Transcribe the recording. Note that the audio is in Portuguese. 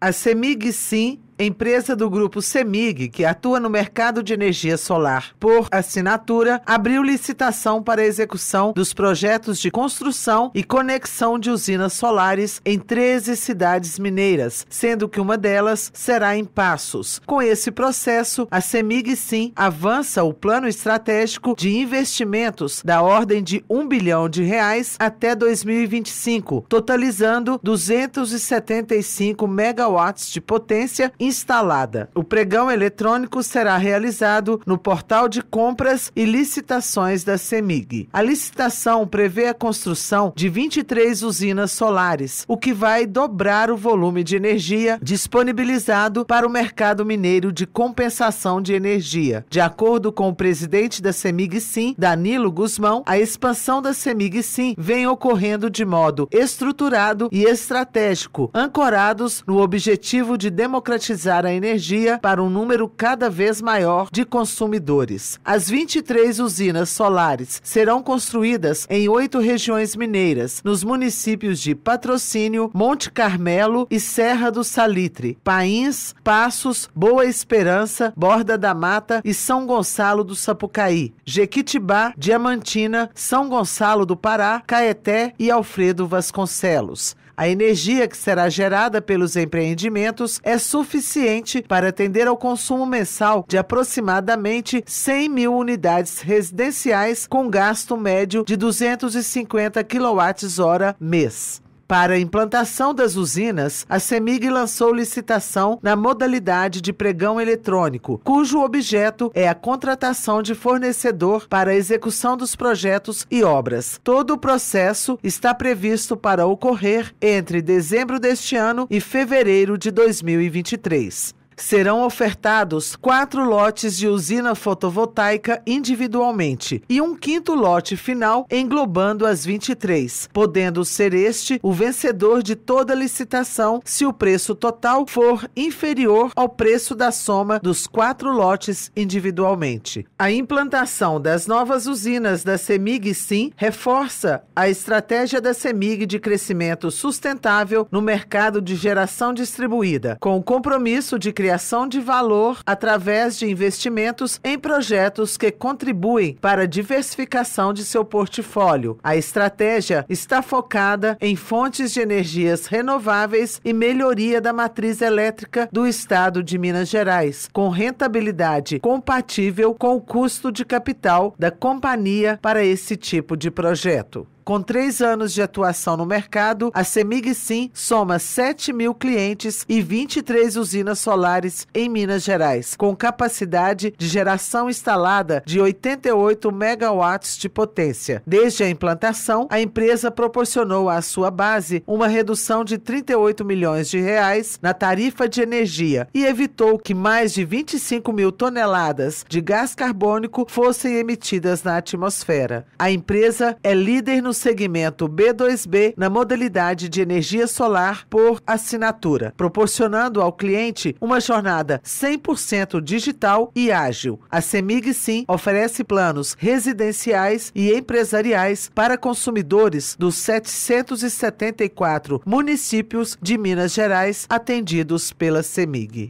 A Semig Sim empresa do grupo CEMIG, que atua no mercado de energia solar por assinatura, abriu licitação para a execução dos projetos de construção e conexão de usinas solares em 13 cidades mineiras, sendo que uma delas será em Passos. Com esse processo, a CEMIG Sim avança o plano estratégico de investimentos da ordem de 1 bilhão de reais até 2025, totalizando 275 megawatts de potência em instalada. O pregão eletrônico será realizado no portal de compras e licitações da CEMIG. A licitação prevê a construção de 23 usinas solares, o que vai dobrar o volume de energia disponibilizado para o mercado mineiro de compensação de energia. De acordo com o presidente da CEMIG Sim, Danilo Guzmão, a expansão da CEMIG Sim vem ocorrendo de modo estruturado e estratégico, ancorados no objetivo de democratizar a energia para um número cada vez maior de consumidores. As 23 usinas solares serão construídas em oito regiões mineiras, nos municípios de Patrocínio, Monte Carmelo e Serra do Salitre, Pains, Passos, Boa Esperança, Borda da Mata e São Gonçalo do Sapucaí, Jequitibá, Diamantina, São Gonçalo do Pará, Caeté e Alfredo Vasconcelos. A energia que será gerada pelos empreendimentos é suficiente para atender ao consumo mensal de aproximadamente 100 mil unidades residenciais com gasto médio de 250 kWh mês. Para a implantação das usinas, a CEMIG lançou licitação na modalidade de pregão eletrônico, cujo objeto é a contratação de fornecedor para a execução dos projetos e obras. Todo o processo está previsto para ocorrer entre dezembro deste ano e fevereiro de 2023 serão ofertados quatro lotes de usina fotovoltaica individualmente e um quinto lote final englobando as 23, podendo ser este o vencedor de toda licitação se o preço total for inferior ao preço da soma dos quatro lotes individualmente. A implantação das novas usinas da CEMIG Sim reforça a estratégia da CEMIG de crescimento sustentável no mercado de geração distribuída, com o compromisso de criar criação de valor através de investimentos em projetos que contribuem para a diversificação de seu portfólio. A estratégia está focada em fontes de energias renováveis e melhoria da matriz elétrica do estado de Minas Gerais, com rentabilidade compatível com o custo de capital da companhia para esse tipo de projeto. Com três anos de atuação no mercado, a Semig Sim soma 7 mil clientes e 23 usinas solares em Minas Gerais, com capacidade de geração instalada de 88 megawatts de potência. Desde a implantação, a empresa proporcionou à sua base uma redução de 38 milhões de reais na tarifa de energia e evitou que mais de 25 mil toneladas de gás carbônico fossem emitidas na atmosfera. A empresa é líder no segmento B2B na modalidade de energia solar por assinatura, proporcionando ao cliente uma jornada 100% digital e ágil. A Semig Sim oferece planos residenciais e empresariais para consumidores dos 774 municípios de Minas Gerais atendidos pela Semig.